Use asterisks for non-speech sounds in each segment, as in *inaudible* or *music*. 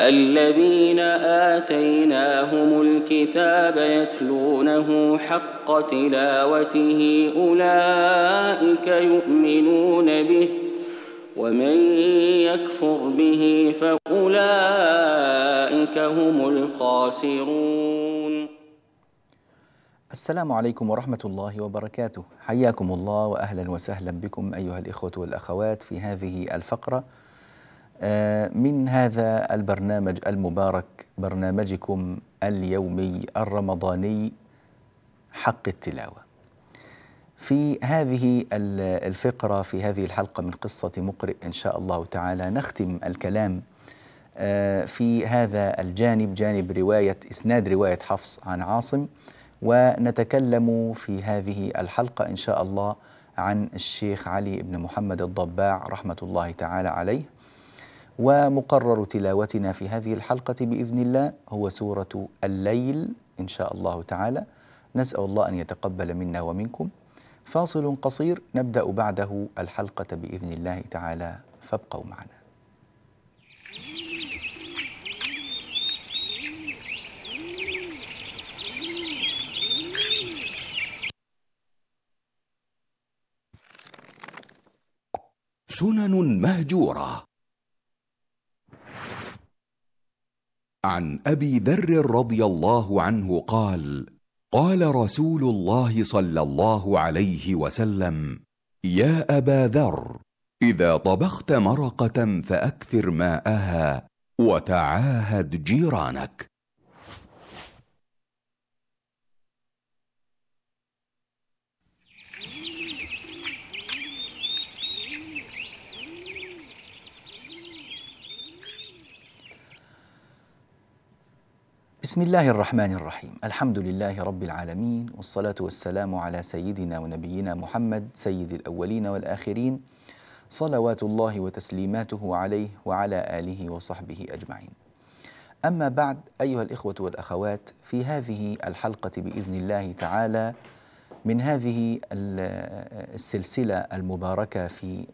الذين آتيناهم الكتاب يتلونه حق تلاوته أولئك يؤمنون به ومن يكفر به فأولئك هم الخاسرون السلام عليكم ورحمة الله وبركاته حياكم الله وأهلا وسهلا بكم أيها الإخوة والأخوات في هذه الفقرة آه، من هذا البرنامج المبارك برنامجكم اليومي الرمضاني حق التلاوه. في هذه الفقره في هذه الحلقه من قصه مقرئ ان شاء الله تعالى نختم الكلام آه، في هذا الجانب جانب روايه اسناد روايه حفص عن عاصم ونتكلم في هذه الحلقه ان شاء الله عن الشيخ علي بن محمد الضباع رحمه الله تعالى عليه ومقرر تلاوتنا في هذه الحلقة بإذن الله هو سورة الليل إن شاء الله تعالى نسأل الله أن يتقبل منا ومنكم فاصل قصير نبدأ بعده الحلقة بإذن الله تعالى فابقوا معنا سنن مهجوره عن ابي ذر رضي الله عنه قال قال رسول الله صلى الله عليه وسلم يا ابا ذر اذا طبخت مرقه فاكثر ماءها وتعاهد جيرانك بسم الله الرحمن الرحيم الحمد لله رب العالمين والصلاة والسلام على سيدنا ونبينا محمد سيد الأولين والآخرين صلوات الله وتسليماته عليه وعلى آله وصحبه أجمعين أما بعد أيها الإخوة والأخوات في هذه الحلقة بإذن الله تعالى من هذه السلسلة المباركة في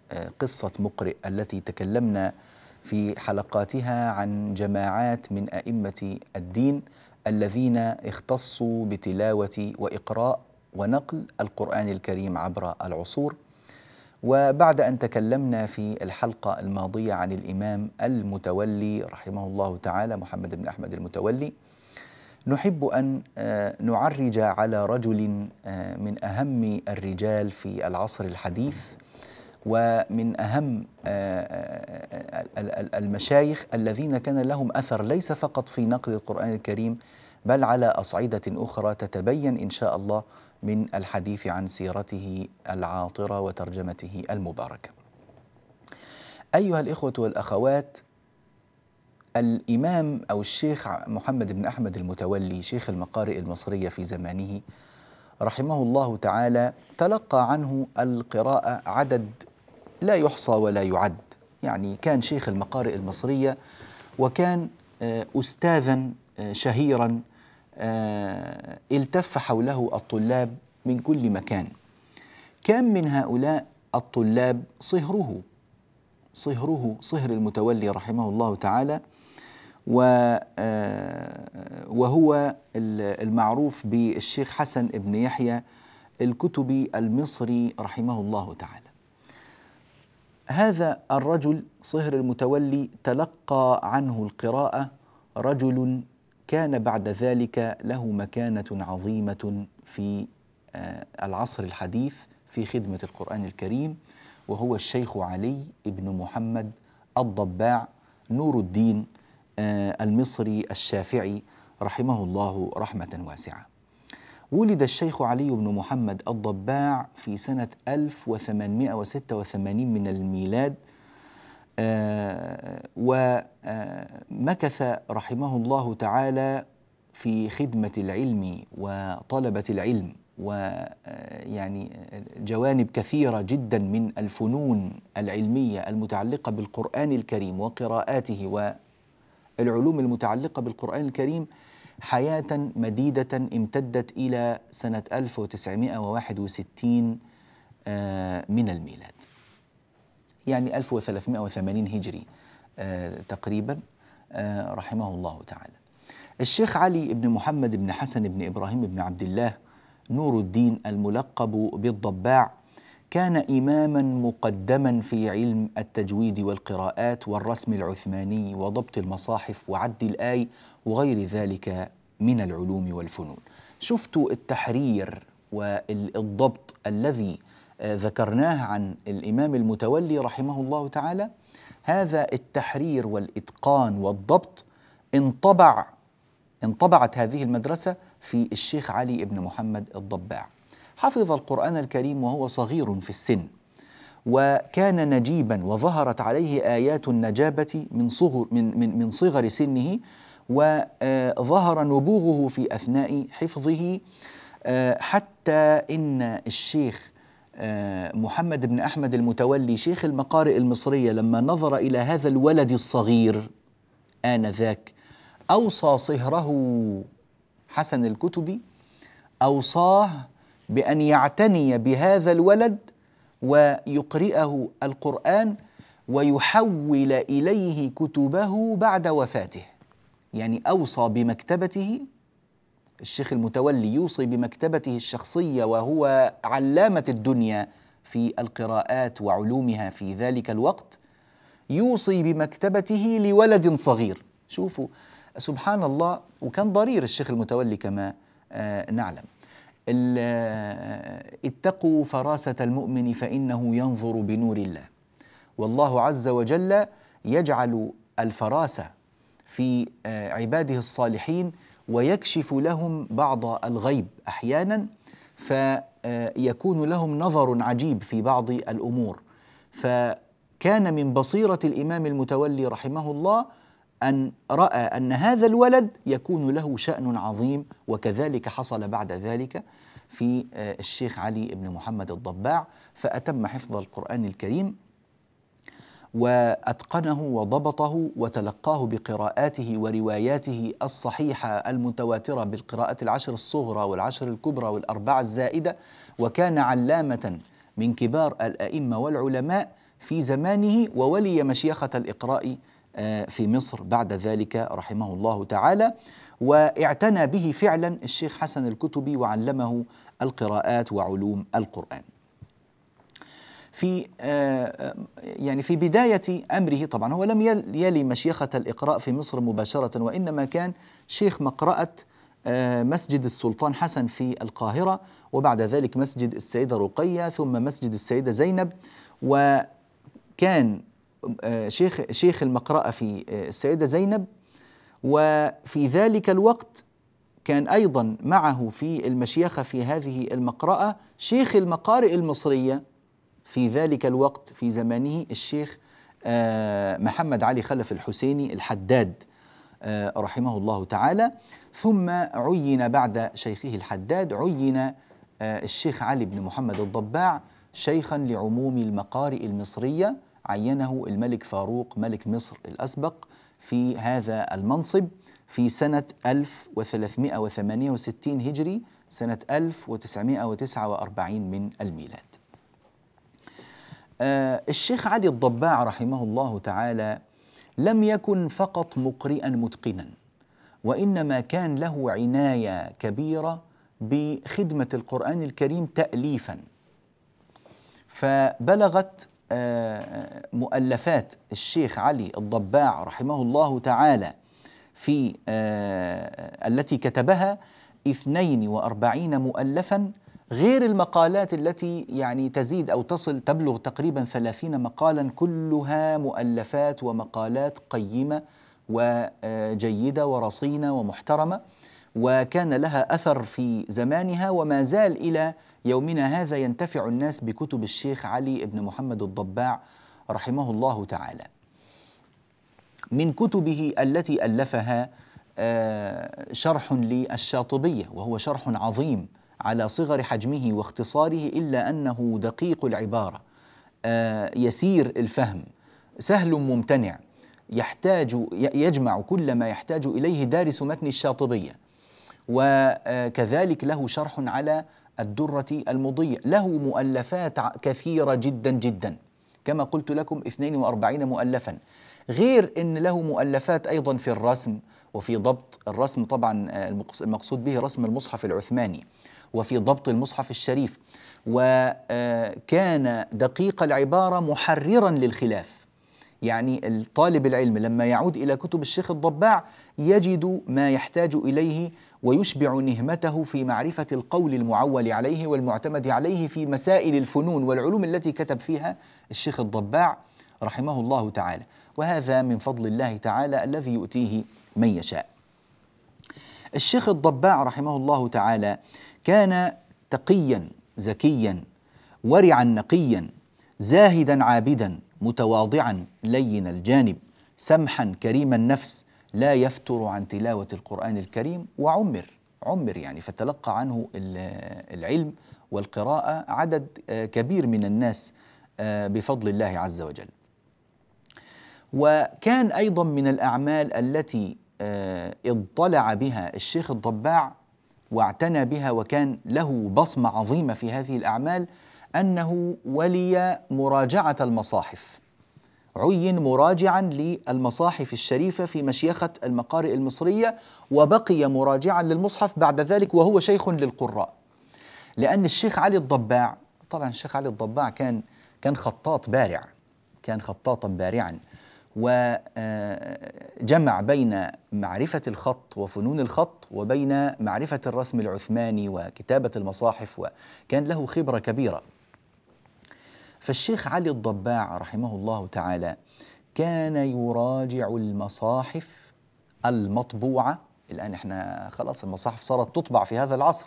قصة مقرئ التي تكلمنا عنها في حلقاتها عن جماعات من أئمة الدين الذين اختصوا بتلاوة وإقراء ونقل القرآن الكريم عبر العصور وبعد أن تكلمنا في الحلقة الماضية عن الإمام المتولي رحمه الله تعالى محمد بن أحمد المتولي نحب أن آه، نعرج على رجل آه، من أهم الرجال في العصر الحديث ومن أهم آه، آه، آه، المشايخ الذين كان لهم أثر ليس فقط في نقل القرآن الكريم بل على أصعدة أخرى تتبين إن شاء الله من الحديث عن سيرته العاطرة وترجمته المباركة أيها الإخوة والأخوات الإمام أو الشيخ محمد بن أحمد المتولي شيخ المقارئ المصرية في زمانه رحمه الله تعالى تلقى عنه القراءة عدد لا يحصى ولا يعد يعني كان شيخ المقارئ المصرية وكان آه، أستاذا آه، شهيرا آه، التف حوله الطلاب من كل مكان كم من هؤلاء الطلاب صهره صهره صهر المتولي رحمه الله تعالى وهو المعروف بالشيخ حسن بن يحيى الكتبي المصري رحمه الله تعالى هذا الرجل صهر المتولي تلقى عنه القراءه رجل كان بعد ذلك له مكانه عظيمه في آه، العصر الحديث في خدمه القران الكريم وهو الشيخ علي بن محمد الضباع نور الدين آه، المصري الشافعي رحمه الله رحمه واسعه ولد الشيخ علي بن محمد الضباع في سنة 1886 من الميلاد آه، ومكث رحمه الله تعالى في خدمة العلم وطلبة العلم ويعني آه، آه، جوانب كثيرة جدا من الفنون العلمية المتعلقة بالقرآن الكريم وقراءاته والعلوم المتعلقة بالقرآن الكريم حياة مديدة امتدت إلى سنة 1961 آه، من الميلاد يعني 1380 هجري آه، تقريبا آه، رحمه الله تعالى الشيخ علي بن محمد بن حسن بن إبراهيم بن عبد الله نور الدين الملقب بالضباع كان إماما مقدما في علم التجويد والقراءات والرسم العثماني وضبط المصاحف وعد الآي وغير ذلك من العلوم والفنون شفت التحرير والضبط الذي ذكرناه عن الإمام المتولي رحمه الله تعالى هذا التحرير والإتقان والضبط انطبع انطبعت هذه المدرسة في الشيخ علي بن محمد الضباع حفظ القرآن الكريم وهو صغير في السن وكان نجيبا وظهرت عليه آيات النجابة من صغر من من من صغر سنه وظهر نبوغه في أثناء حفظه آه، حتى إن الشيخ آه، محمد بن أحمد المتولي شيخ المقارئ المصرية لما نظر إلى هذا الولد الصغير آنذاك أوصى صهره حسن الكتبي أوصاه بأن يعتني بهذا الولد ويقرئه القرآن ويحول إليه كتبه بعد وفاته يعني أوصى بمكتبته الشيخ المتولي يوصي بمكتبته الشخصية وهو علامة الدنيا في القراءات وعلومها في ذلك الوقت يوصي بمكتبته لولد صغير شوفوا سبحان الله وكان ضرير الشيخ المتولي كما آه، نعلم اتقوا فراسة المؤمن فإنه ينظر بنور الله والله عز وجل يجعل الفراسة في آه، عباده الصالحين ويكشف لهم بعض الغيب أحيانا فيكون آه، لهم نظر عجيب في بعض الأمور فكان من بصيرة الإمام المتولي رحمه الله أن رأى أن هذا الولد يكون له شأن عظيم وكذلك حصل بعد ذلك في آه، الشيخ علي بن محمد الضباع فأتم حفظ القرآن الكريم واتقنه وضبطه وتلقاه بقراءاته ورواياته الصحيحه المتواتره بالقراءه العشر الصغرى والعشر الكبرى والاربعه الزائده وكان علامه من كبار الائمه والعلماء في زمانه وولي مشيخه الاقراء آه، في مصر بعد ذلك رحمه الله تعالى واعتنى به فعلا الشيخ حسن الكتبي وعلمه القراءات وعلوم القرآن في آه، آه، يعني في بداية أمره طبعا هو لم يلي مشيخة الإقراء في مصر مباشرة وإنما كان شيخ مقرأة مسجد السلطان حسن في القاهرة وبعد ذلك مسجد السيدة رقية ثم مسجد السيدة زينب وكان آه، شيخ شيخ المقرأة في آه، السيدة زينب وفي ذلك الوقت كان أيضا معه في المشيخة في هذه المقرأة شيخ المقارئ المصرية في ذلك الوقت في زمانه الشيخ آه، محمد علي خلف الحسيني الحداد رحمه الله تعالى ثم عين بعد شيخه الحداد عين الشيخ علي بن محمد الضباع شيخا لعموم المقارئ المصريه عينه الملك فاروق ملك مصر الأسبق في هذا المنصب في سنة 1368 هجري سنة 1949 من الميلاد آه، الشيخ علي الضباع رحمه الله تعالى لم يكن فقط مقرئا متقنا وإنما كان له عناية كبيرة بخدمة القرآن الكريم تأليفا فبلغت آه، مؤلفات الشيخ علي الضباع رحمه الله تعالى في آه، التي كتبها 42 مؤلفا غير المقالات التي يعني تزيد أو تصل تبلغ تقريبا 30 مقالا كلها مؤلفات ومقالات قيمة وجيدة ورصينة ومحترمة وكان لها أثر في زمانها وما زال إلى يومنا هذا ينتفع الناس بكتب الشيخ علي بن محمد الضباع رحمه الله تعالى من كتبه التي ألفها آه، شرح للشاطبية وهو شرح عظيم على صغر حجمه واختصاره إلا أنه دقيق العبارة آه، يسير الفهم سهل ممتنع يحتاج يجمع كل ما يحتاج إليه دارس متن الشاطبية وكذلك له شرح على الدرة المضي له مؤلفات كثيرة جدا جدا كما قلت لكم 42 مؤلفا غير أن له مؤلفات أيضا في الرسم وفي ضبط الرسم طبعا آه، المقصود به رسم المصحف العثماني وفي ضبط المصحف الشريف وكان آه، دقيق العبارة محررا للخلاف يعني الطالب العلم لما يعود إلى كتب الشيخ الضباع يجد ما يحتاج إليه ويشبع نهمته في معرفة القول المعول عليه والمعتمد عليه في مسائل الفنون والعلوم التي كتب فيها الشيخ الضباع رحمه الله تعالى وهذا من فضل الله تعالى الذي يؤتيه من يشاء الشيخ الضباع رحمه الله تعالى كان تقيا زكيا ورعا نقيا زاهدا عابدا متواضعا لين الجانب سمحا كريم النفس لا يفتر عن تلاوة القرآن الكريم وعمر عمر يعني فتلقى عنه العلم والقراءة عدد آه، كبير من الناس آه، بفضل الله عز وجل وكان أيضا من الأعمال التي اضطلع آه، بها الشيخ الضباع واعتنى بها وكان له بصمة عظيمة في هذه الأعمال أنه ولي مراجعة المصاحف عين مراجعا للمصاحف الشريفة في مشيخة المقارئ المصرية وبقي مراجعا للمصحف بعد ذلك وهو شيخ للقراء لأن الشيخ علي الضباع طبعا الشيخ علي الضباع كان كان خطاط بارع كان خطاطا بارعا وجمع آه، بين معرفة الخط وفنون الخط وبين معرفة الرسم العثماني وكتابة المصاحف وكان له خبرة كبيرة فالشيخ علي الضباع رحمه الله تعالى كان يراجع المصاحف المطبوعه الان احنا خلاص المصاحف صارت تطبع في هذا العصر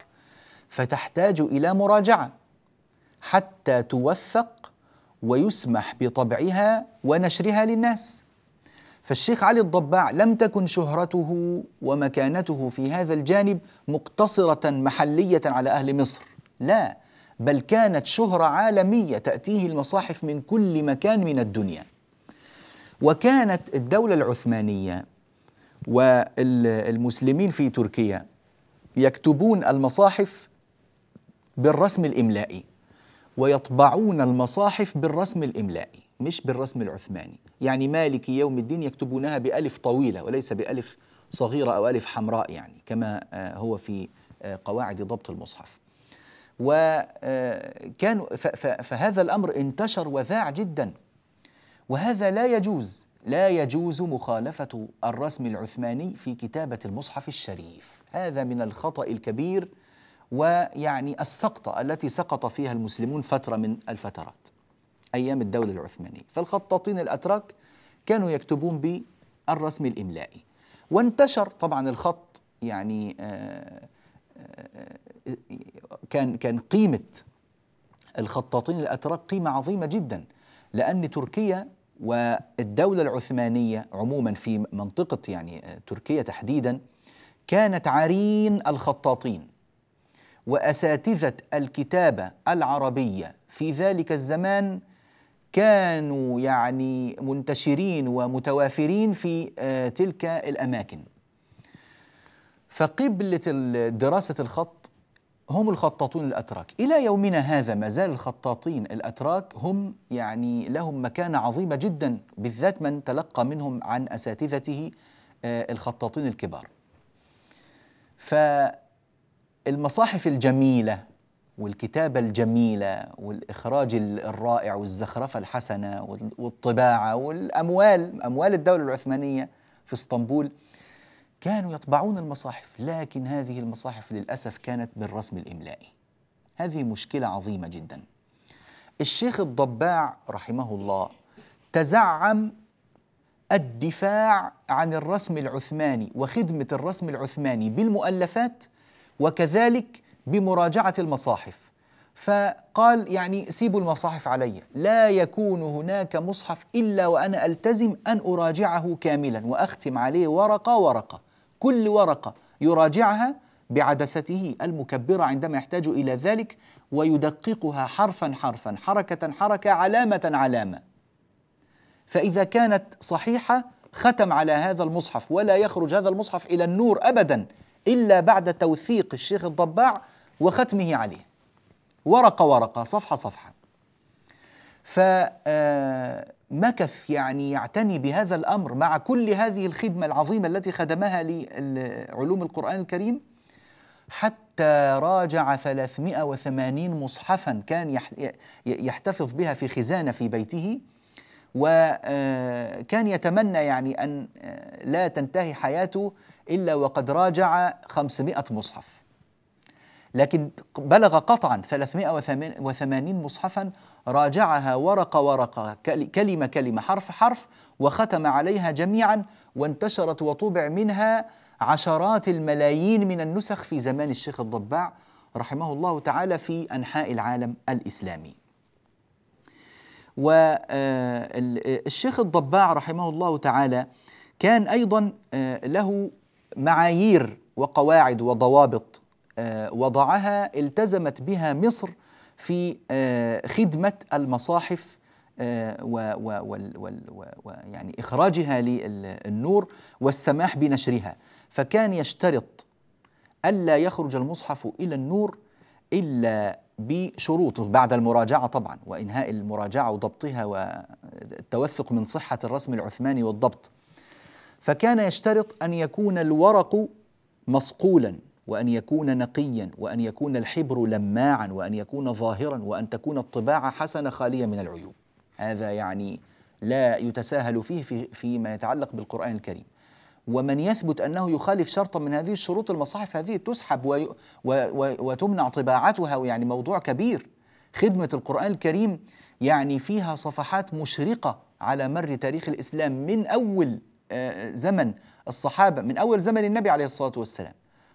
فتحتاج الى مراجعه حتى توثق ويسمح بطبعها ونشرها للناس فالشيخ علي الضباع لم تكن شهرته ومكانته في هذا الجانب مقتصره محليه على اهل مصر لا بل كانت شهرة عالمية تأتيه المصاحف من كل مكان من الدنيا وكانت الدولة العثمانية والمسلمين في تركيا يكتبون المصاحف بالرسم الإملائي ويطبعون المصاحف بالرسم الإملائي مش بالرسم العثماني يعني مالك يوم الدين يكتبونها بألف طويلة وليس بألف صغيرة أو ألف حمراء يعني كما آه، هو في آه، قواعد ضبط المصحف وكانوا آه، فهذا الامر انتشر وذاع جدا وهذا لا يجوز لا يجوز مخالفه الرسم العثماني في كتابه المصحف الشريف هذا من الخطا الكبير ويعني السقطه التي سقط فيها المسلمون فتره من الفترات ايام الدوله العثمانيه فالخطاطين الاتراك كانوا يكتبون بالرسم الاملائي وانتشر طبعا الخط يعني آه، آه، كان كان قيمه الخطاطين الاتراك قيمه عظيمه جدا لان تركيا والدوله العثمانيه عموما في منطقه يعني آه، تركيا تحديدا كانت عرين الخطاطين واساتذه الكتابه العربيه في ذلك الزمان كانوا يعني منتشرين ومتوافرين في آه، تلك الاماكن فقبله دراسه الخط هم الخطاطون الاتراك الى يومنا هذا ما زال الخطاطين الاتراك هم يعني لهم مكانه عظيمه جدا بالذات من تلقى منهم عن اساتذته آه، الخطاطين الكبار فالمصاحف الجميله والكتابه الجميله والاخراج الرائع والزخرفه الحسنه والطباعه والاموال اموال الدوله العثمانيه في اسطنبول كانوا يطبعون المصاحف لكن هذه المصاحف للأسف كانت بالرسم الإملائي هذه مشكلة عظيمة جدا الشيخ الضباع رحمه الله تزعم الدفاع عن الرسم العثماني وخدمة الرسم العثماني بالمؤلفات وكذلك بمراجعة المصاحف فقال يعني سيبوا المصاحف علي لا يكون هناك مصحف إلا وأنا ألتزم أن أراجعه كاملا وأختم عليه ورقة ورقة كل ورقة يراجعها بعدسته المكبرة عندما يحتاج إلى ذلك ويدققها حرفا حرفا حركة حركة علامة علامة فإذا كانت صحيحة ختم على هذا المصحف ولا يخرج هذا المصحف إلى النور أبدا إلا بعد توثيق الشيخ الضباع وختمه عليه ورقة ورقة صفحة صفحة ف آه، مكث يعني يعتني بهذا الامر مع كل هذه الخدمه العظيمه التي خدمها لعلوم القران الكريم حتى راجع 380 مصحفا كان يحتفظ بها في خزانه في بيته وكان آه، يتمنى يعني ان آه، لا تنتهي حياته الا وقد راجع 500 مصحف لكن بلغ قطعا 380 مصحفا راجعها ورقة ورقة كلمة كلمة حرف حرف وختم عليها جميعا وانتشرت وطبع منها عشرات الملايين من النسخ في زمان الشيخ الضباع رحمه الله تعالى في أنحاء العالم الإسلامي والشيخ الضباع رحمه الله تعالى كان أيضا آه، له معايير وقواعد وضوابط آه، وضعها التزمت بها مصر في آه، خدمة المصاحف آه، ويعني إخراجها للنور والسماح بنشرها فكان يشترط ألا يخرج المصحف إلى النور إلا بشروط بعد المراجعة طبعا وإنهاء المراجعة وضبطها والتوثق من صحة الرسم العثماني والضبط فكان يشترط أن يكون الورق مصقولا وأن يكون نقيا وأن يكون الحبر لماعا وأن يكون ظاهرا وأن تكون الطباعة حسنة خالية من العيوب هذا يعني لا يتساهل فيه في فيما يتعلق بالقرآن الكريم ومن يثبت أنه يخالف شرطا من هذه الشروط المصاحف هذه تسحب و و و وتمنع طباعتها يعني موضوع كبير خدمة القرآن الكريم يعني فيها صفحات مشرقة على مر تاريخ الإسلام من أول آه، زمن الصحابة من أول زمن النبي عليه الصلاة والسلام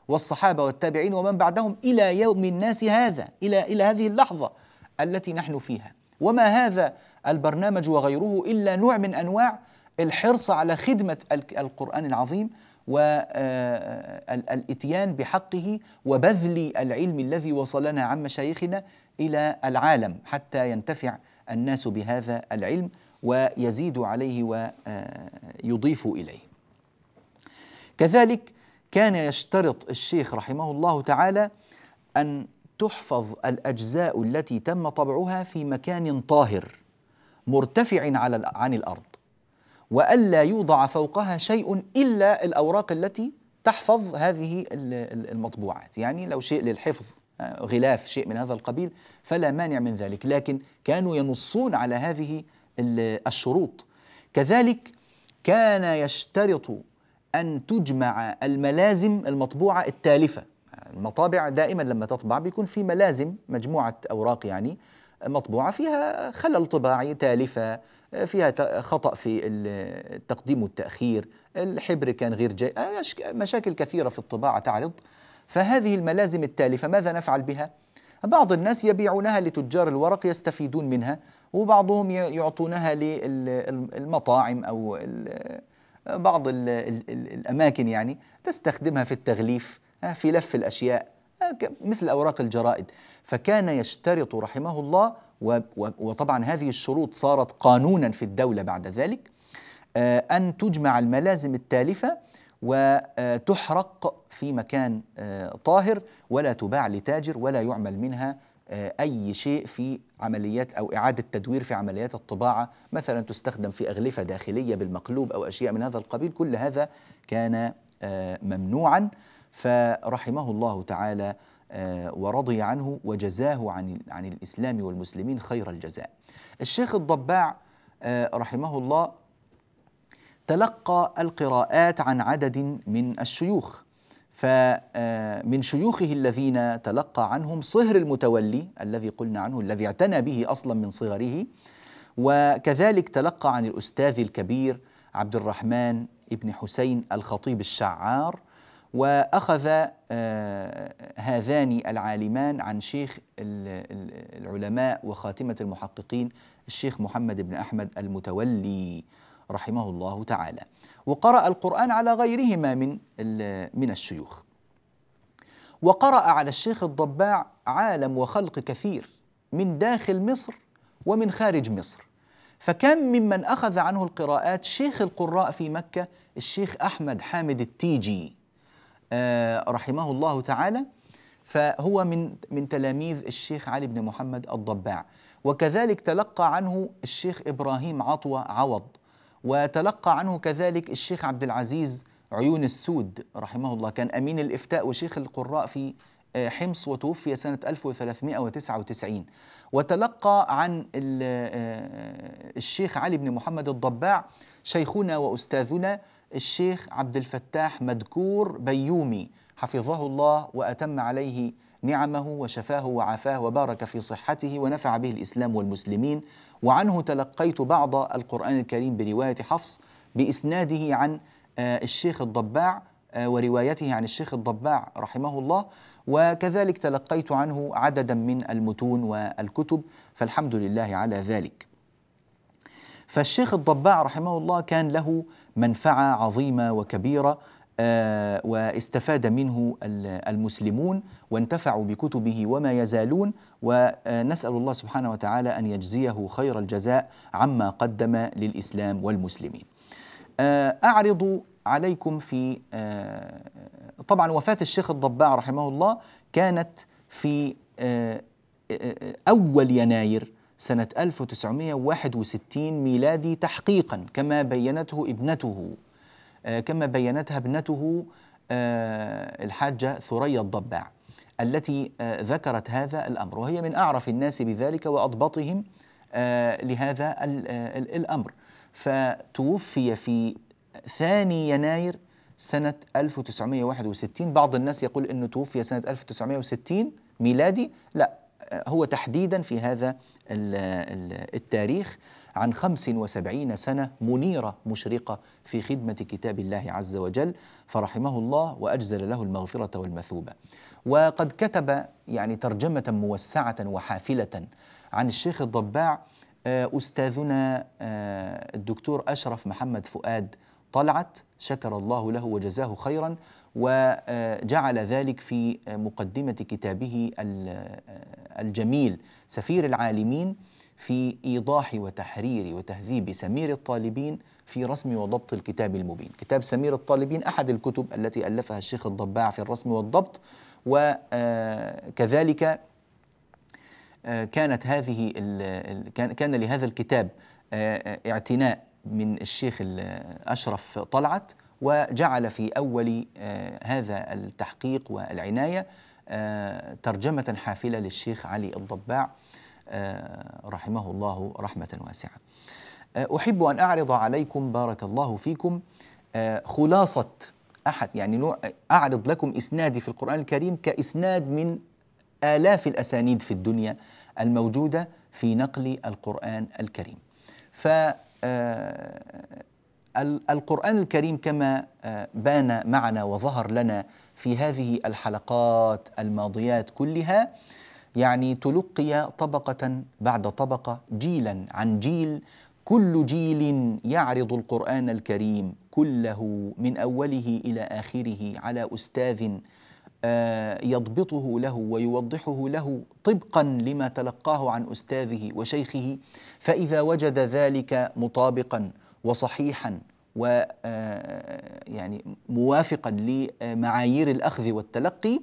والصحابة والتابعين ومن بعدهم إلى يوم الناس هذا إلى إلى هذه اللحظة التي نحن فيها وما هذا البرنامج وغيره إلا نوع من أنواع الحرص على خدمة القرآن العظيم والاتيان آه، آه، بحقه وبذل العلم الذي وصلنا عن مشايخنا الى العالم حتى ينتفع الناس بهذا العلم ويزيد عليه ويضيف آه، اليه. كذلك كان يشترط الشيخ رحمه الله تعالى أن تحفظ الأجزاء التي تم طبعها في مكان طاهر مرتفع على عن الأرض وألا يوضع فوقها شيء إلا الأوراق التي تحفظ هذه المطبوعات يعني لو شيء للحفظ آه، غلاف شيء من هذا القبيل فلا مانع من ذلك لكن كانوا ينصون على هذه الشروط كذلك كان يشترط أن تجمع الملازم المطبوعة التالفة المطابع دائما لما تطبع بيكون في ملازم مجموعة أوراق يعني مطبوعة فيها خلل طباعي تالفة فيها خطأ في التقديم والتأخير الحبر كان غير جاي مشاكل كثيرة في الطباعة تعرض فهذه الملازم التالفة ماذا نفعل بها؟ بعض الناس يبيعونها لتجار الورق يستفيدون منها وبعضهم يعطونها للمطاعم أو بعض الـ الـ الـ الأماكن يعني تستخدمها في التغليف آه، في لف الأشياء آه، مثل أوراق الجرائد فكان يشترط رحمه الله وطبعا هذه الشروط صارت قانونا في الدولة بعد ذلك آه، أن تجمع الملازم التالفة وتحرق في مكان طاهر ولا تباع لتاجر ولا يعمل منها آه، أي شيء في عمليات أو إعادة تدوير في عمليات الطباعة مثلا تستخدم في أغلفة داخلية بالمقلوب أو أشياء من هذا القبيل كل هذا كان آه، ممنوعا فرحمه الله تعالى آه، ورضي عنه وجزاه عن عن الاسلام والمسلمين خير الجزاء. الشيخ الضباع رحمه الله تلقى القراءات عن عدد من الشيوخ فمن آه، شيوخه الذين تلقى عنهم صهر المتولي الذي قلنا عنه الذي اعتنى به اصلا من صغره وكذلك تلقى عن الاستاذ الكبير عبد الرحمن ابن حسين الخطيب الشعار واخذ آه، هذان العالمان عن شيخ العلماء وخاتمه المحققين الشيخ محمد بن احمد المتولي رحمه الله تعالى. وقرأ القرآن على غيرهما من من الشيوخ وقرأ على الشيخ الضباع عالم وخلق كثير من داخل مصر ومن خارج مصر فكم ممن أخذ عنه القراءات شيخ القراء في مكة الشيخ أحمد حامد التيجي آه، رحمه الله تعالى فهو من من تلاميذ الشيخ علي بن محمد الضباع وكذلك تلقى عنه الشيخ إبراهيم عطوة عوض وتلقى عنه كذلك الشيخ عبد العزيز عيون السود رحمه الله كان أمين الإفتاء وشيخ القراء في آه، حمص وتوفي سنة 1399 وتلقى عن آه، آه، الشيخ علي بن محمد الضباع شيخنا وأستاذنا الشيخ عبد الفتاح مدكور بيومي حفظه الله وأتم عليه نعمه وشفاه وعافاه وبارك في صحته ونفع به الإسلام والمسلمين وعنه تلقيت بعض القرآن الكريم برواية حفص بإسناده عن آه، الشيخ الضباع آه، وروايته عن الشيخ الضباع رحمه الله وكذلك تلقيت عنه عددا من المتون والكتب فالحمد لله على ذلك فالشيخ الضباع رحمه الله كان له منفعه عظيمه وكبيره آه، واستفاد منه المسلمون وانتفعوا بكتبه وما يزالون ونسال الله سبحانه وتعالى ان يجزيه خير الجزاء عما قدم للاسلام والمسلمين. آه، اعرض عليكم في آه، طبعا وفاه الشيخ الضباع رحمه الله كانت في اول يناير سنه 1961 ميلادي تحقيقا كما بينته ابنته آه، كما بينتها ابنته آه، الحاجة ثريا الضباع التي آه، ذكرت هذا الأمر وهي من أعرف الناس بذلك وأضبطهم لهذا الأمر فتوفي في ثاني يناير سنة 1961 بعض الناس يقول أنه توفي سنة 1960 ميلادي لا هو تحديدا في هذا التاريخ عن 75 سنة منيرة مشرقة في خدمة كتاب الله عز وجل فرحمه الله وأجزل له المغفرة والمثوبة وقد كتب يعني ترجمة موسعة وحافلة عن الشيخ الضباع آه، أستاذنا آه، الدكتور أشرف محمد فؤاد طلعت شكر الله له وجزاه خيرا وجعل ذلك في مقدمة كتابه آه، الجميل سفير العالمين في إيضاح وتحرير وتهذيب سمير الطالبين في رسم وضبط الكتاب المبين كتاب سمير الطالبين أحد الكتب التي ألفها الشيخ الضباع في الرسم والضبط وكذلك آه، آه، كانت هذه كان لهذا الكتاب آه، اعتناء من الشيخ أشرف طلعت وجعل في أول هذا التحقيق والعناية ترجمة حافلة للشيخ علي الضباع آه، رحمه الله رحمة واسعة آه، أحب أن أعرض عليكم بارك الله فيكم آه، خلاصة أحد يعني أعرض لكم إسنادي في القرآن الكريم كإسناد من آلاف الأسانيد في الدنيا الموجودة في نقل القرآن الكريم ف القرآن الكريم كما بان معنا وظهر لنا في هذه الحلقات الماضيات كلها يعني تلقي طبقة بعد طبقة جيلا عن جيل كل جيل يعرض القرآن الكريم كله من أوله إلى آخره على أستاذ آه، يضبطه له ويوضحه له طبقا لما تلقاه عن أستاذه وشيخه فإذا وجد ذلك مطابقا وصحيحا و آه، يعني موافقا لمعايير الأخذ والتلقي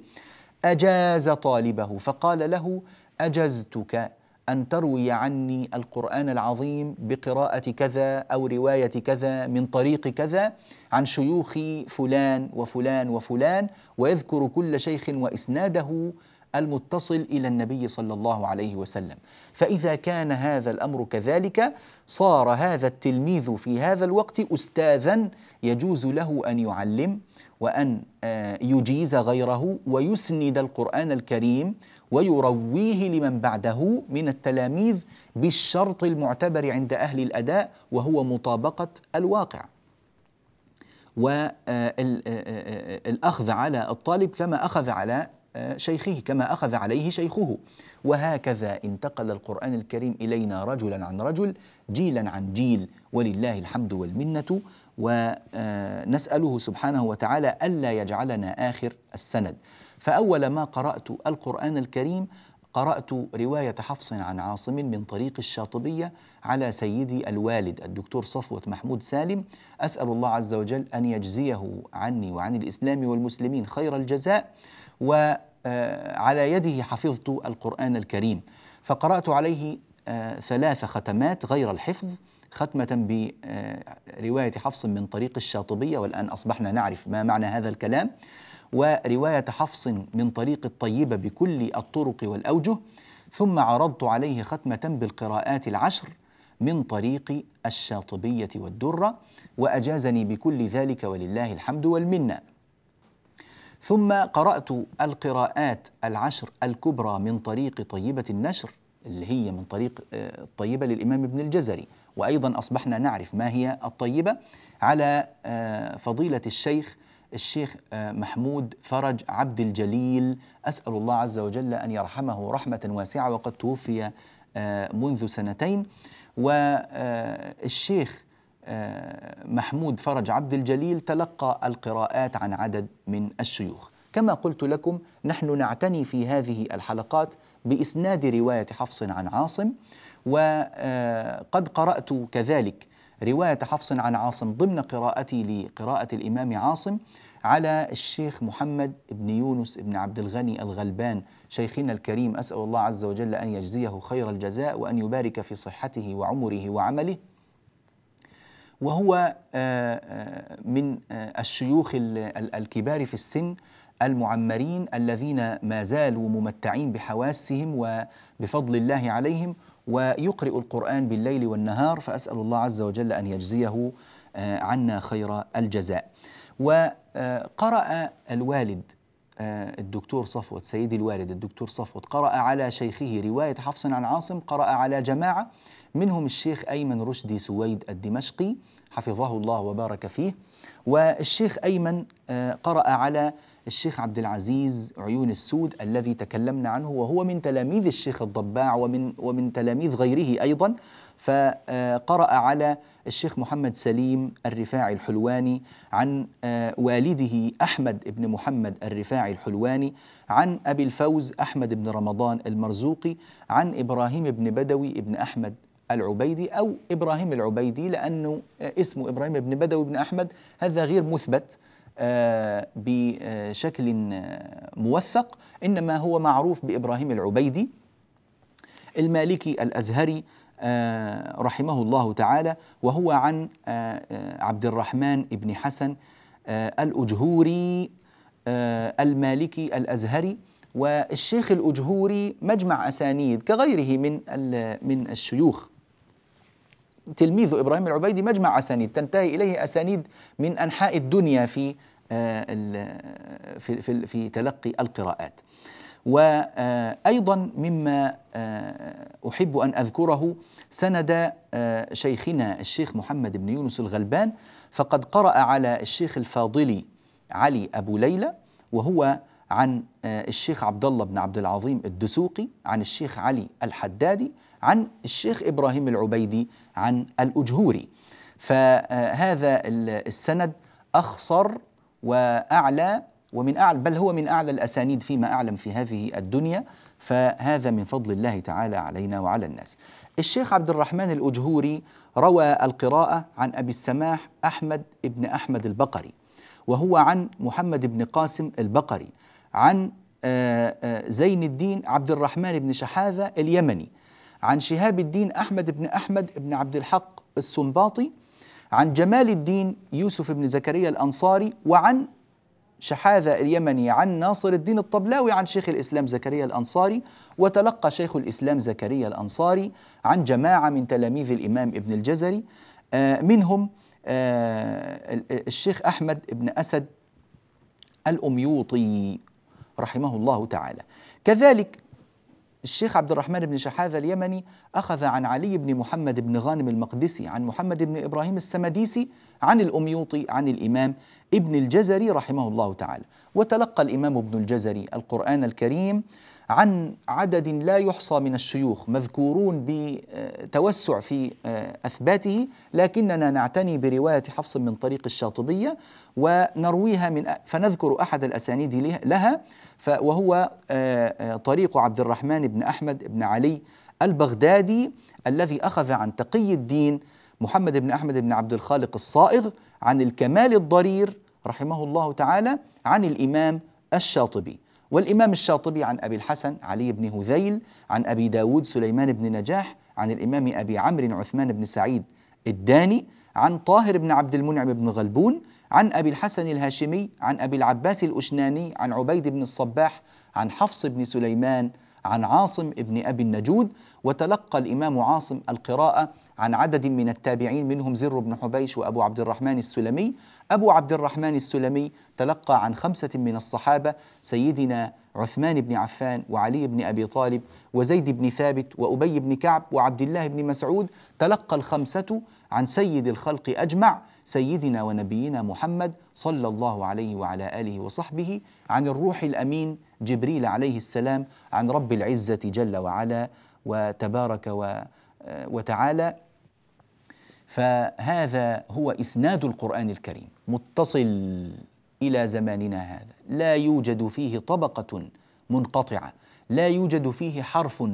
أجاز طالبه فقال له أجزتك أن تروي عني القرآن العظيم بقراءة كذا أو رواية كذا من طريق كذا عن شيوخ فلان وفلان وفلان ويذكر كل شيخ وإسناده المتصل إلى النبي صلى الله عليه وسلم فإذا كان هذا الأمر كذلك صار هذا التلميذ في هذا الوقت أستاذا يجوز له أن يعلم وأن آه، يجيز غيره ويسند القرآن الكريم ويرويه لمن بعده من التلاميذ بالشرط المعتبر عند أهل الأداء وهو مطابقة الواقع والأخذ آه، آه، على الطالب كما أخذ على شيخه كما أخذ عليه شيخه وهكذا انتقل القرآن الكريم إلينا رجلا عن رجل جيلا عن جيل ولله الحمد والمنة ونسأله سبحانه وتعالى ألا يجعلنا آخر السند فأول ما قرأت القرآن الكريم قرأت رواية حفص عن عاصم من طريق الشاطبية على سيدي الوالد الدكتور صفوة محمود سالم أسأل الله عز وجل أن يجزيه عني وعن الإسلام والمسلمين خير الجزاء وعلى آه، يده حفظت القرآن الكريم فقرأت عليه آه، ثلاث ختمات غير الحفظ ختمة برواية حفص من طريق الشاطبية والآن أصبحنا نعرف ما معنى هذا الكلام ورواية حفص من طريق الطيبة بكل الطرق والأوجه ثم عرضت عليه ختمة بالقراءات العشر من طريق الشاطبية والدرة وأجازني بكل ذلك ولله الحمد والمنة ثم قرأت القراءات العشر الكبرى من طريق طيبة النشر اللي هي من طريق آه، الطيبة للإمام ابن الجزري وأيضا أصبحنا نعرف ما هي الطيبة على آه، فضيلة الشيخ الشيخ آه، محمود فرج عبد الجليل أسأل الله عز وجل أن يرحمه رحمة واسعة وقد توفي آه، منذ سنتين والشيخ محمود فرج عبد الجليل تلقى القراءات عن عدد من الشيوخ كما قلت لكم نحن نعتني في هذه الحلقات بإسناد رواية حفص عن عاصم وقد آه، قرأت كذلك رواية حفص عن عاصم ضمن قراءتي لقراءة الإمام عاصم على الشيخ محمد بن يونس بن عبد الغني الغلبان شيخنا الكريم أسأل الله عز وجل أن يجزيه خير الجزاء وأن يبارك في صحته وعمره وعمله وهو آه، آه، من الشيوخ الكبار في السن المعمرين الذين ما زالوا ممتعين بحواسهم وبفضل الله عليهم ويقرئ القرآن بالليل والنهار فأسأل الله عز وجل أن يجزيه آه، عنا خير الجزاء وقرأ الوالد آه، الدكتور صفوت سيدي الوالد الدكتور صفوت قرأ على شيخه رواية حفص عن عاصم قرأ على جماعة منهم الشيخ أيمن رشدي سويد الدمشقي حفظه الله وبارك فيه والشيخ أيمن آه، قرأ على الشيخ عبد العزيز عيون السود الذي تكلمنا عنه وهو من تلاميذ الشيخ الضباع ومن ومن تلاميذ غيره ايضا فقرأ على الشيخ محمد سليم الرفاعي الحلواني عن آه، والده أحمد بن محمد الرفاعي الحلواني عن أبي الفوز أحمد بن رمضان المرزوقي عن إبراهيم بن بدوي بن أحمد العبيدي أو إبراهيم العبيدي لأنه آه، اسمه إبراهيم بن بدوي بن أحمد هذا غير مثبت آه، بشكل موثق انما هو معروف بابراهيم العبيدي المالكي الازهري آه، رحمه الله تعالى وهو عن آه، عبد الرحمن بن حسن الاجهوري المالكي الازهري والشيخ الاجهوري مجمع اسانيد كغيره من من الشيوخ تلميذه إبراهيم العبيدي مجمع أسانيد تنتهي إليه أسانيد من أنحاء الدنيا في آه، في, في, في تلقي القراءات وأيضا مما آه، أحب أن أذكره سند آه، شيخنا الشيخ محمد بن يونس الغلبان فقد قرأ على الشيخ الفاضلي علي أبو ليلى وهو عن الشيخ عبد الله بن عبد العظيم الدسوقي عن الشيخ علي الحدادي عن الشيخ إبراهيم العبيدي عن الأجهوري فهذا السند أخصر وأعلى ومن أعلى بل هو من أعلى الأسانيد فيما أعلم في هذه الدنيا فهذا من فضل الله تعالى علينا وعلى الناس الشيخ عبد الرحمن الأجهوري روى القراءة عن أبي السماح أحمد بن أحمد البقري وهو عن محمد بن قاسم البقري عن آه، آه، زين الدين عبد الرحمن بن شحاذة اليمني عن شهاب الدين أحمد بن أحمد بن عبد الحق السنباطي عن جمال الدين يوسف بن زكريا الأنصاري وعن شحاذة اليمني عن ناصر الدين الطبلاوي عن شيخ الإسلام زكريا الأنصاري وتلقى شيخ الإسلام زكريا الأنصاري عن جماعة من تلاميذ الإمام ابن الجزري آه، منهم آه، الشيخ أحمد بن أسد الأميوطي رحمه الله تعالى كذلك الشيخ عبد الرحمن بن شحاذة اليمني أخذ عن علي بن محمد بن غانم المقدسي عن محمد بن إبراهيم السمديسي عن الأميوطي عن الإمام ابن الجزري رحمه الله تعالى وتلقى الإمام ابن الجزري القرآن الكريم عن عدد لا يحصى من الشيوخ مذكورون بتوسع في آه، اثباته لكننا نعتني بروايه حفص من طريق الشاطبيه ونرويها من فنذكر احد الاسانيد لها وهو آه، آه، طريق عبد الرحمن بن احمد بن علي البغدادي الذي اخذ عن تقي الدين محمد بن احمد بن عبد الخالق الصائغ عن الكمال الضرير رحمه الله تعالى عن الامام الشاطبي والإمام الشاطبي عن أبي الحسن علي بن هذيل عن أبي داود سليمان بن نجاح عن الإمام أبي عمرو عثمان بن سعيد الداني عن طاهر بن عبد المنعم بن غلبون عن أبي الحسن الهاشمي عن أبي العباس الأشناني عن عبيد بن الصباح عن حفص بن سليمان عن عاصم بن أبي النجود وتلقى الإمام عاصم القراءة عن عدد من التابعين منهم زر بن حبيش وأبو عبد الرحمن السلمي أبو عبد الرحمن السلمي تلقى عن خمسة من الصحابة سيدنا عثمان بن عفان وعلي بن أبي طالب وزيد بن ثابت وأبي بن كعب وعبد الله بن مسعود تلقى الخمسة عن سيد الخلق أجمع سيدنا ونبينا محمد صلى الله عليه وعلى آله وصحبه عن الروح الأمين جبريل عليه السلام عن رب العزة جل وعلا وتبارك وتعالى فهذا هو اسناد القران الكريم متصل الى زماننا هذا لا يوجد فيه طبقه منقطعه لا يوجد فيه حرف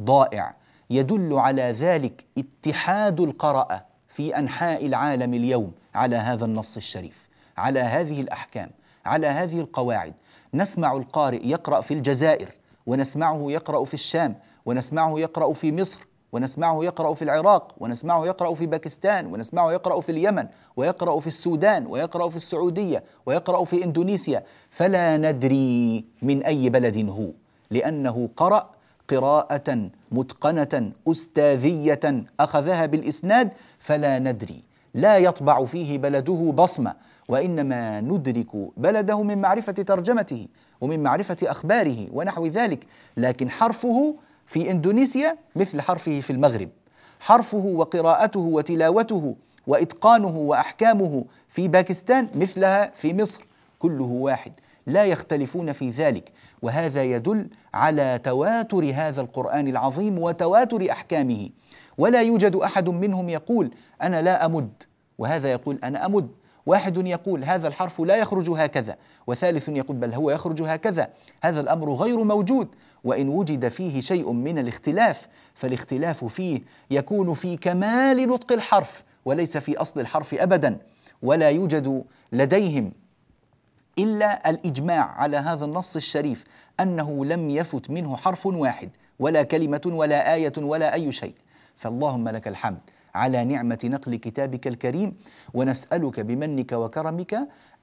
ضائع يدل على ذلك اتحاد القرأة في أنحاء العالم اليوم على هذا النص الشريف، على هذه الأحكام، على هذه القواعد، نسمع القارئ يقرأ في الجزائر، ونسمعه يقرأ في الشام، ونسمعه يقرأ في مصر، ونسمعه يقرأ في العراق ونسمعه يقرأ في باكستان ونسمعه يقرأ في اليمن ويقرأ في السودان ويقرأ في السعودية ويقرأ في إندونيسيا فلا ندري من أي بلد هو لأنه قرأ قراءة متقنة أستاذية أخذها بالإسناد فلا ندري لا يطبع فيه بلده بصمة وإنما ندرك بلده من معرفة ترجمته ومن معرفة أخباره ونحو ذلك لكن حرفه في اندونيسيا مثل حرفه في المغرب حرفه وقراءته وتلاوته واتقانه واحكامه في باكستان مثلها في مصر كله واحد لا يختلفون في ذلك وهذا يدل على تواتر هذا القران العظيم وتواتر احكامه ولا يوجد احد منهم يقول انا لا امد وهذا يقول انا امد واحد يقول هذا الحرف لا يخرج هكذا وثالث يقول بل هو يخرج هكذا هذا الامر غير موجود وإن وجد فيه شيء من الاختلاف فالاختلاف فيه يكون في كمال نطق الحرف وليس في أصل الحرف أبدا ولا يوجد لديهم إلا الإجماع على هذا النص الشريف أنه لم يفت منه حرف واحد ولا كلمة ولا آية ولا أي شيء فاللهم لك الحمد على نعمة نقل كتابك الكريم ونسألك بمنك وكرمك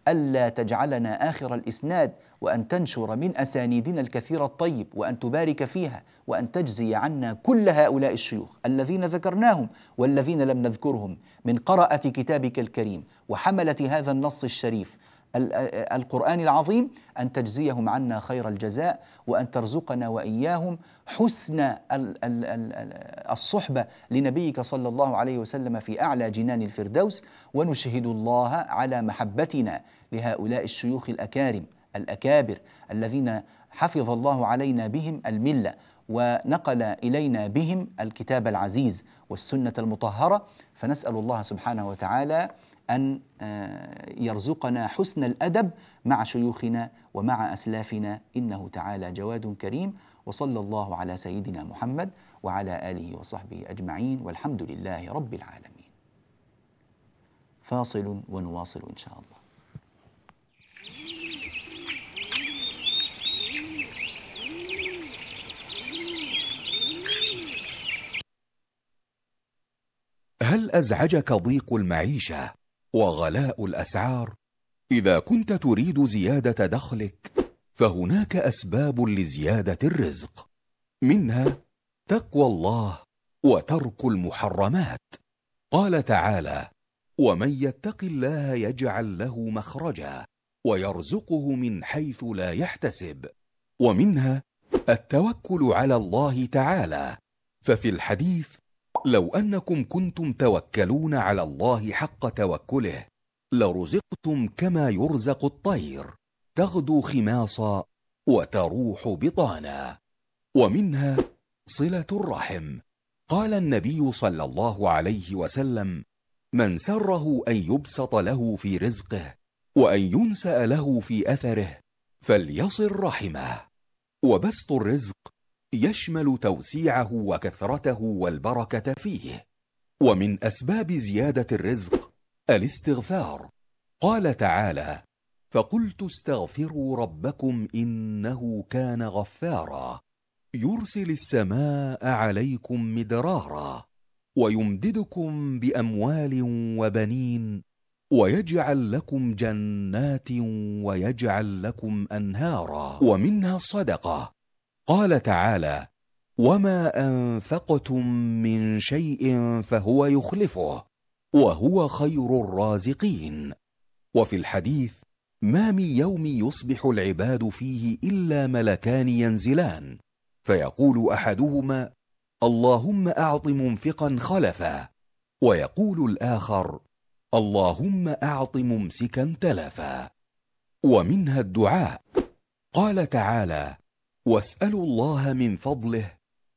ألا تجعلنا آخر الإسناد وأن تنشر من أسانيدنا الكثير الطيب وأن تبارك فيها وأن تجزي عنا كل هؤلاء الشيوخ الذين ذكرناهم والذين لم نذكرهم من قراءة كتابك الكريم وحملة هذا النص الشريف القرآن العظيم أن تجزيهم عنا خير الجزاء وأن ترزقنا وإياهم حسن الصحبة لنبيك صلى الله عليه وسلم في أعلى جنان الفردوس ونشهد الله على محبتنا لهؤلاء الشيوخ الأكارم الأكابر الذين حفظ الله علينا بهم الملة ونقل الينا بهم الكتاب العزيز والسنه المطهره فنسال الله سبحانه وتعالى أن آه، يرزقنا حسن الأدب مع شيوخنا ومع أسلافنا إنه تعالى جواد كريم وصلى الله على سيدنا محمد وعلى آله وصحبه أجمعين والحمد لله رب العالمين فاصل ونواصل إن شاء الله هل أزعجك ضيق المعيشة؟ وغلاء الأسعار إذا كنت تريد زيادة دخلك فهناك أسباب لزيادة الرزق منها تقوى الله وترك المحرمات قال تعالى ومن يتق الله يجعل له مخرجا ويرزقه من حيث لا يحتسب ومنها التوكل على الله تعالى ففي الحديث لو أنكم كنتم توكلون على الله حق توكله لرزقتم كما يرزق الطير تغدو خماصا وتروح بطانا ومنها صلة الرحم قال النبي صلى الله عليه وسلم من سره أن يبسط له في رزقه وأن ينسأ له في أثره فليصل رحمه وبسط الرزق يشمل توسيعه وكثرته والبركة فيه ومن أسباب زيادة الرزق الاستغفار قال تعالى فقلت استغفروا ربكم إنه كان غفارا يرسل السماء عليكم مدرارا ويمددكم بأموال وبنين ويجعل لكم جنات ويجعل لكم أنهارا ومنها الصدقة قال تعالى وما انفقتم من شيء فهو يخلفه وهو خير الرازقين وفي الحديث ما من يوم يصبح العباد فيه الا ملكان ينزلان فيقول احدهما اللهم اعط منفقا خلفا ويقول الاخر اللهم اعط ممسكا تلفا ومنها الدعاء قال تعالى واسألوا الله من فضله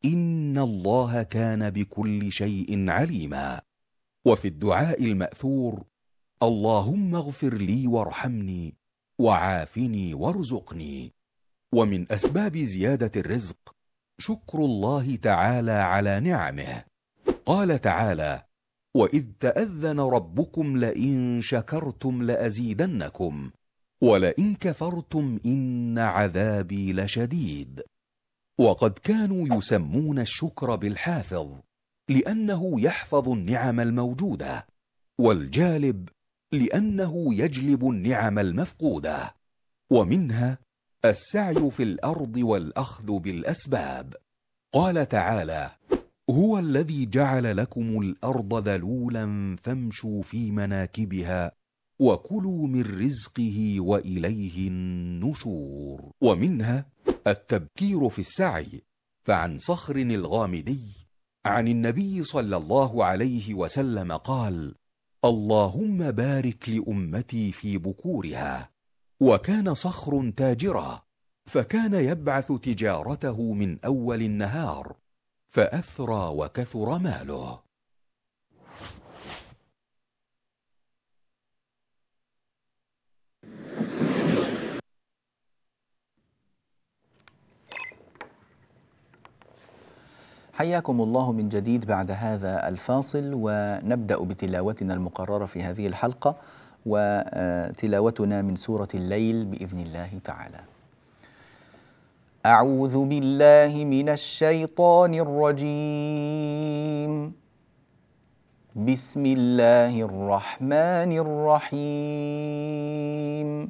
إن الله كان بكل شيء عليما وفي الدعاء المأثور اللهم اغفر لي وارحمني وعافني وارزقني ومن أسباب زيادة الرزق شكر الله تعالى على نعمه قال تعالى وإذ تأذن ربكم لئن شكرتم لأزيدنكم ولئن كفرتم إن عذابي لشديد وقد كانوا يسمون الشكر بالحافظ لأنه يحفظ النعم الموجودة والجالب لأنه يجلب النعم المفقودة ومنها السعي في الأرض والأخذ بالأسباب قال تعالى هو الذي جعل لكم الأرض ذلولا فامشوا في مناكبها وكلوا من رزقه واليه النشور ومنها التبكير في السعي فعن صخر الغامدي عن النبي صلى الله عليه وسلم قال اللهم بارك لامتي في بكورها وكان صخر تاجرا فكان يبعث تجارته من اول النهار فاثرى وكثر ماله حياكم الله من جديد بعد هذا الفاصل ونبدأ بتلاوتنا المقررة في هذه الحلقة وتلاوتنا من سورة الليل بإذن الله تعالى أعوذ بالله من الشيطان الرجيم بسم الله الرحمن الرحيم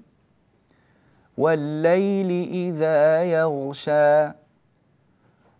والليل إذا يغشى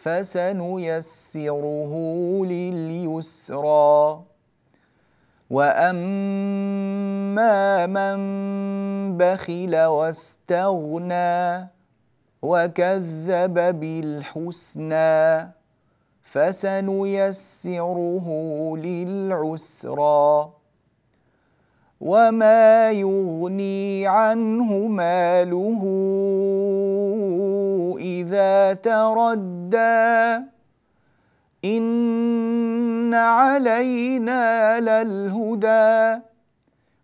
فسنيسره لليسرى واما من بخل واستغنى وكذب بالحسنى فسنيسره للعسرى وما يغني عنه ماله إذا تردى إن علينا للهدى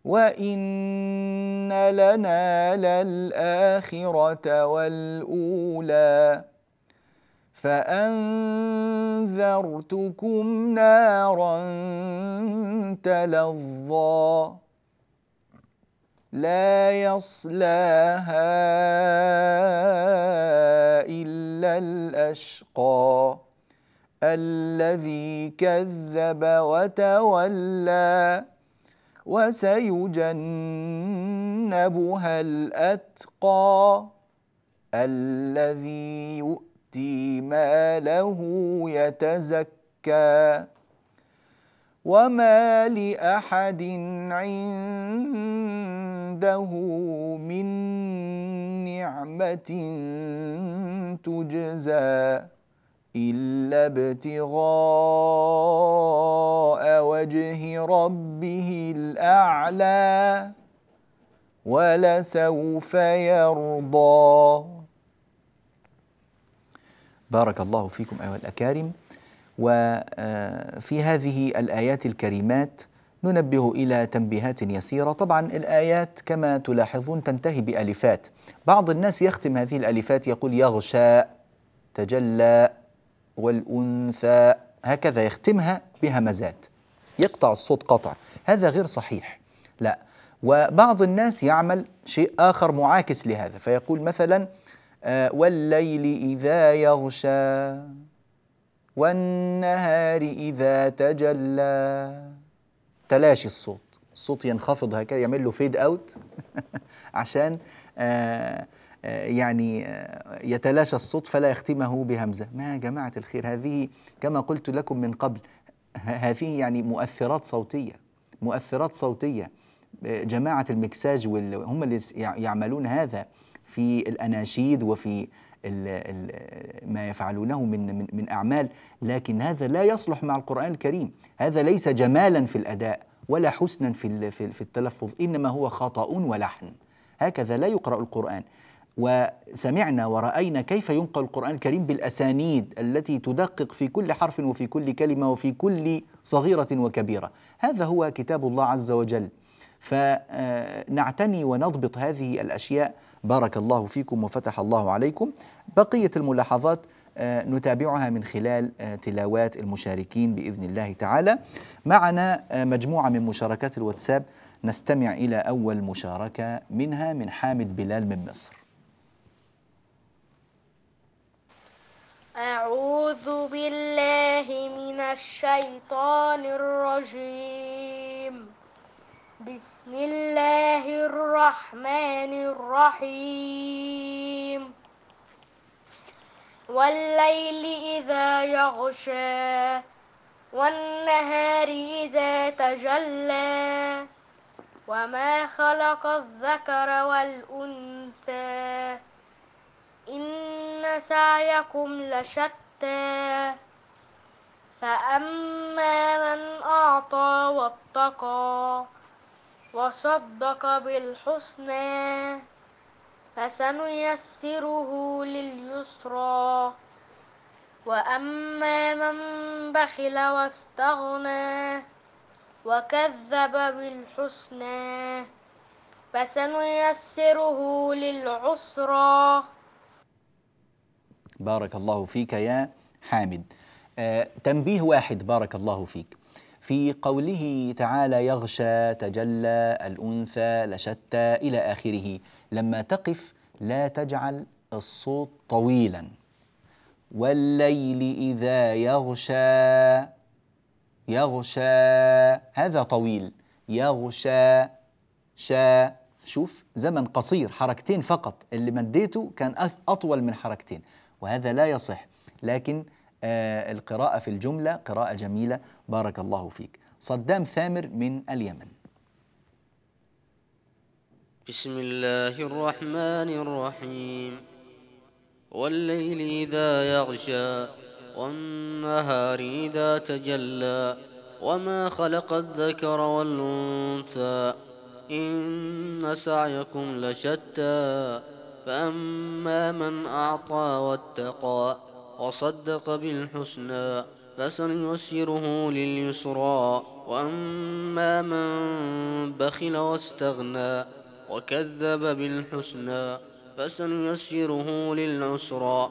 وإن لنا للآخرة والأولى فأنذرتكم نارا تلظى لا يصلاها وأشقى الذي كذب وتولى وسيجنبها الأتقى الذي يؤتي ماله يتزكى وما لأحد عنده من نعمة تجزى إلا ابتغاء وجه ربه الأعلى ولسوف يرضى بارك الله فيكم أيها الأكارم وفي آه، هذه الآيات الكريمات ننبه إلى تنبيهات يسيرة طبعا الآيات كما تلاحظون تنتهي بألفات بعض الناس يختم هذه الألفات يقول يغشى تجلى والأنثى هكذا يختمها بهمزات يقطع الصوت قطع هذا غير صحيح لا وبعض الناس يعمل شيء آخر معاكس لهذا فيقول مثلا آه، والليل إذا يغشى والنهار إذا تجلى تلاشي الصوت الصوت ينخفض هكذا يعمل له فيد أوت *laughs* عشان آه، آه، يعني آه، يتلاشى الصوت فلا يختمه بهمزة ما يا جماعة الخير هذه كما قلت لكم من قبل هذه يعني مؤثرات صوتية مؤثرات صوتية جماعة المكساج هم اللي يعملون هذا في الأناشيد وفي ما يفعلونه من, من من أعمال لكن هذا لا يصلح مع القرآن الكريم هذا ليس جمالا في الأداء ولا حسنا في في التلفظ إنما هو خطأ ولحن هكذا لا يقرأ القرآن وسمعنا ورأينا كيف ينقل القرآن الكريم بالأسانيد التي تدقق في كل حرف وفي كل كلمة وفي كل صغيرة وكبيرة هذا هو كتاب الله عز وجل فنعتني ونضبط هذه الأشياء بارك الله فيكم وفتح الله عليكم بقية الملاحظات آه، نتابعها من خلال آه، تلاوات المشاركين باذن الله تعالى. معنا آه، مجموعه من مشاركات الواتساب نستمع إلى أول مشاركة منها من حامد بلال من مصر أعوذ بالله من الشيطان الرجيم بسم الله الرحمن الرحيم والليل إذا يغشى والنهار إذا تجلى وما خلق الذكر والأنثى إن سعيكم لشتى فأما من أعطى واتقى وصدق بالحسنى فسنيسره لليسرى وأما من بخل واستغنى وكذب بالحسنى فسنيسره للعسرى بارك الله فيك يا حامد آه تنبيه واحد بارك الله فيك في قوله تعالى يغشى تجلى الانثى لشتى الى اخره لما تقف لا تجعل الصوت طويلا والليل اذا يغشى يغشى هذا طويل يغشى شا شوف زمن قصير حركتين فقط اللي مديته كان أطول من حركتين وهذا لا يصح لكن آه القراءة في الجملة قراءة جميلة بارك الله فيك صدام ثامر من اليمن بسم الله الرحمن الرحيم والليل إذا يغشى والنهار إذا تجلى وما خلق الذكر والأنثى إن سعيكم لشتى فأما من أعطى واتقى وصدق بالحسنى فسنيسره لليسرى وأما من بخل واستغنى وكذب بالحسنى فسنيسره للعسرى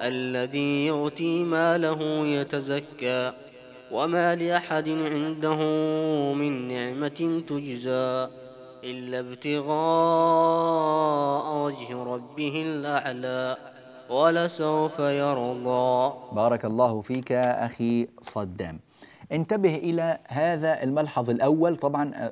الذي يؤتي ماله يتزكى وما لأحد عنده من نعمة تجزى إلا ابتغاء وجه ربه الأعلى ولسوف يرضى بارك الله فيك أخي صدام انتبه إلى هذا الملحظ الأول طبعا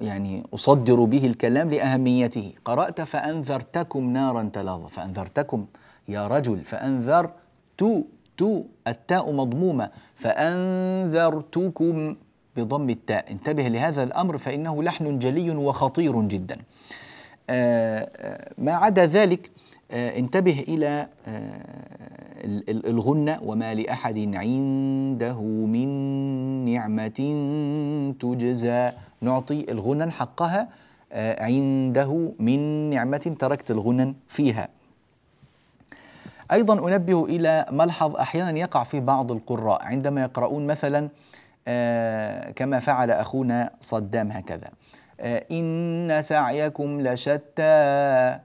يعني أصدر به الكلام لأهميته قرأت فأنذرتكم نارا تلاظى فأنذرتكم يا رجل فأنذر تو تو التاء مضمومة فأنذرتكم بضم التاء انتبه لهذا الأمر فإنه لحن جلي وخطير جدا آه، آه، ما عدا ذلك آه، انتبه إلى الغنة وما لأحد عنده من نعمة تجزى نعطي الغنن حقها عنده من نعمة تركت الغنن فيها أيضا أنبه إلى ملحظ أحيانا يقع في بعض القراء عندما يقرؤون مثلا آه، كما فعل أخونا صدام هكذا آه، إن سعيكم لشتى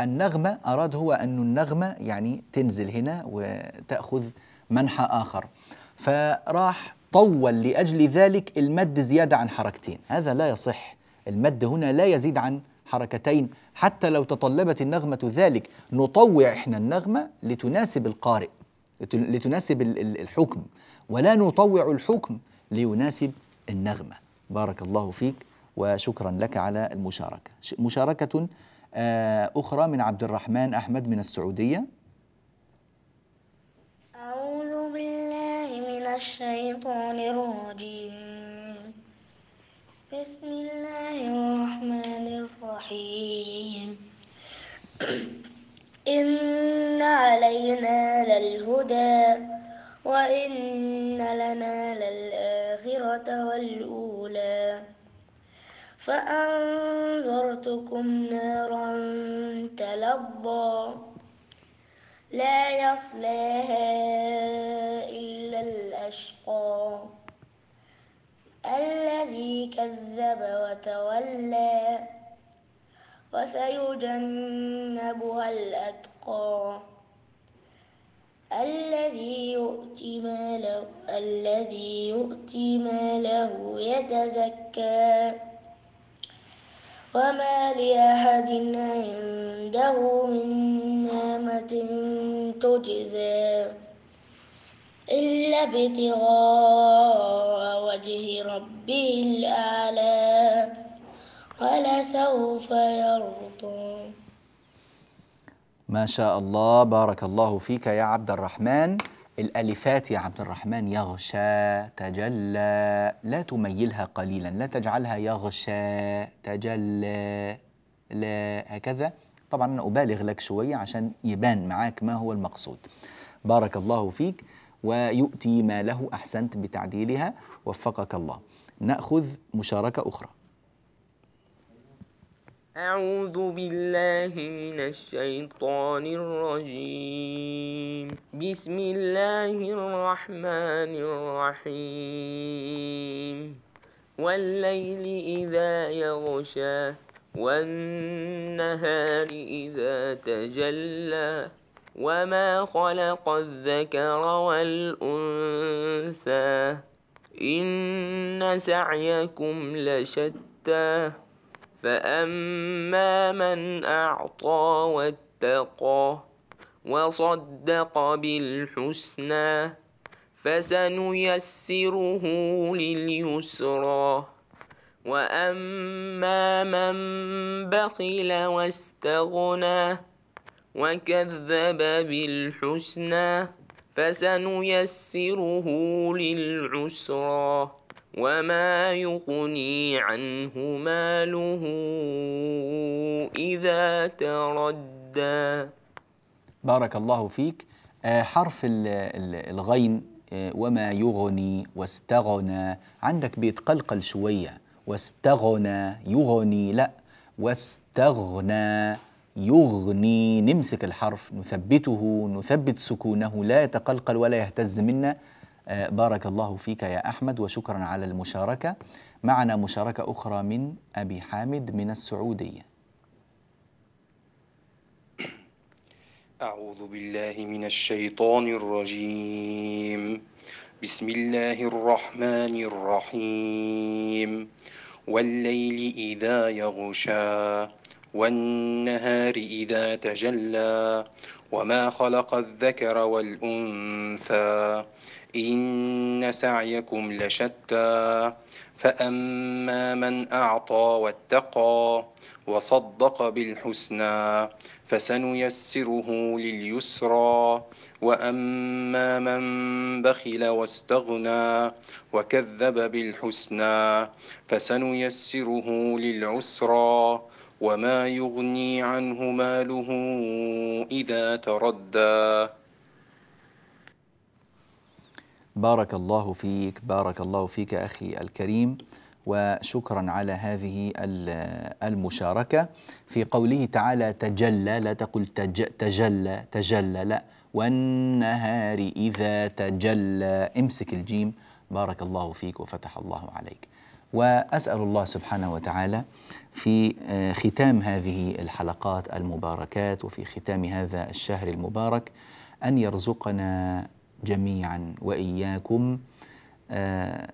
النغمة أراد هو أن النغمة يعني تنزل هنا وتأخذ منحى آخر فراح طول لأجل ذلك المد زيادة عن حركتين هذا لا يصح المد هنا لا يزيد عن حركتين حتى لو تطلبت النغمة ذلك نطوع إحنا النغمة لتناسب القارئ لتناسب الحكم ولا نطوع الحكم ليناسب النغمة بارك الله فيك وشكرا لك على المشاركة مشاركة آه، أخرى من عبد الرحمن أحمد من السعودية أعوذ بالله من الشيطان الرجيم بسم الله الرحمن الرحيم *clears throat* إن علينا للهدى وإن لنا للآخرة والأولى فأنذرتكم نارا تلظى لا يصلاها إلا الأشقى الذي كذب وتولى وسيجنبها الأتقى الذي يؤتي ماله الذي يؤتي ماله يتزكى وما لأحد عنده من نعمة تجزى إلا ابتغاء وجه ربي الأعلى ولسوف يرضى ما شاء الله بارك الله فيك يا عبد الرحمن الألفات يا عبد الرحمن يغشى تجلى لا تميلها قليلا لا تجعلها يغشى تجلى لا هكذا طبعا أنا أبالغ لك شوية عشان يبان معاك ما هو المقصود بارك الله فيك ويؤتي ما له أحسنت بتعديلها وفقك الله نأخذ مشاركة أخرى أعوذ بالله من الشيطان الرجيم بسم الله الرحمن الرحيم والليل إذا يغشى والنهار إذا تجلى وما خلق الذكر والأنثى إن سعيكم لشتى فأما من أعطى واتقى وصدق بالحسنى فسنيسره لليسرى وأما من بخل واستغنى وكذب بالحسنى فسنيسره للعسرى وما يغني عنه ماله إذا تردى بارك الله فيك آه، حرف الغين آه، وما يغني واستغنى عندك بيتقلقل شوية واستغنى يغني لا واستغنى يغني نمسك الحرف نثبته نثبت سكونه لا يتقلقل ولا يهتز منا آه، بارك الله فيك يا أحمد وشكرا على المشاركة معنا مشاركة أخرى من أبي حامد من السعودية أعوذ بالله من الشيطان الرجيم بسم الله الرحمن الرحيم والليل إذا يغشى والنهار إذا تجلى وما خلق الذكر والأنثى إن سعيكم لشتى فأما من أعطى واتقى وصدق بالحسنى فسنيسره لليسرى وأما من بخل واستغنى وكذب بالحسنى فسنيسره للعسرى وما يغني عنه ماله إذا تردى بارك الله فيك بارك الله فيك أخي الكريم وشكرا على هذه المشاركة في قوله تعالى تجلى لا تقل تج تجلى تجلى لا والنهار إذا تجلى امسك الجيم بارك الله فيك وفتح الله عليك واسال الله سبحانه وتعالى في آه، ختام هذه الحلقات المباركات وفي ختام هذا الشهر المبارك ان يرزقنا جميعا واياكم آه،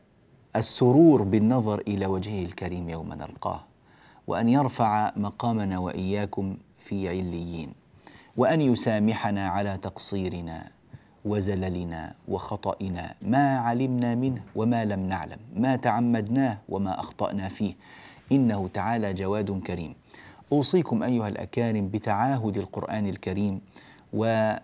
السرور بالنظر الى وجهه الكريم يوم نلقاه وان يرفع مقامنا واياكم في عليين وان يسامحنا على تقصيرنا وزللنا وخطئنا ما علمنا منه وما لم نعلم ما تعمدناه وما اخطانا فيه انه تعالى جواد كريم اوصيكم ايها الاكارم بتعاهد القران الكريم والا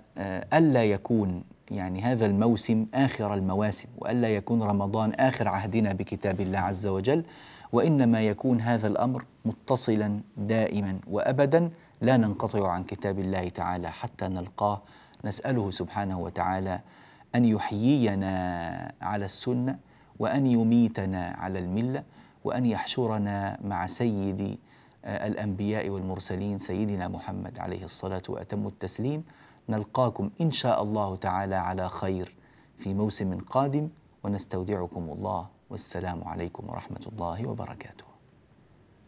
آه، يكون يعني هذا الموسم اخر المواسم والا يكون رمضان اخر عهدنا بكتاب الله عز وجل وانما يكون هذا الامر متصلا دائما وابدا لا ننقطع عن كتاب الله تعالى حتى نلقاه نسأله سبحانه وتعالى أن يحيينا على السنة وأن يميتنا على الملة وأن يحشرنا مع سيد آه، الأنبياء والمرسلين سيدنا محمد عليه الصلاة وأتم التسليم نلقاكم إن شاء الله تعالى على خير في موسم قادم ونستودعكم الله والسلام عليكم ورحمة الله وبركاته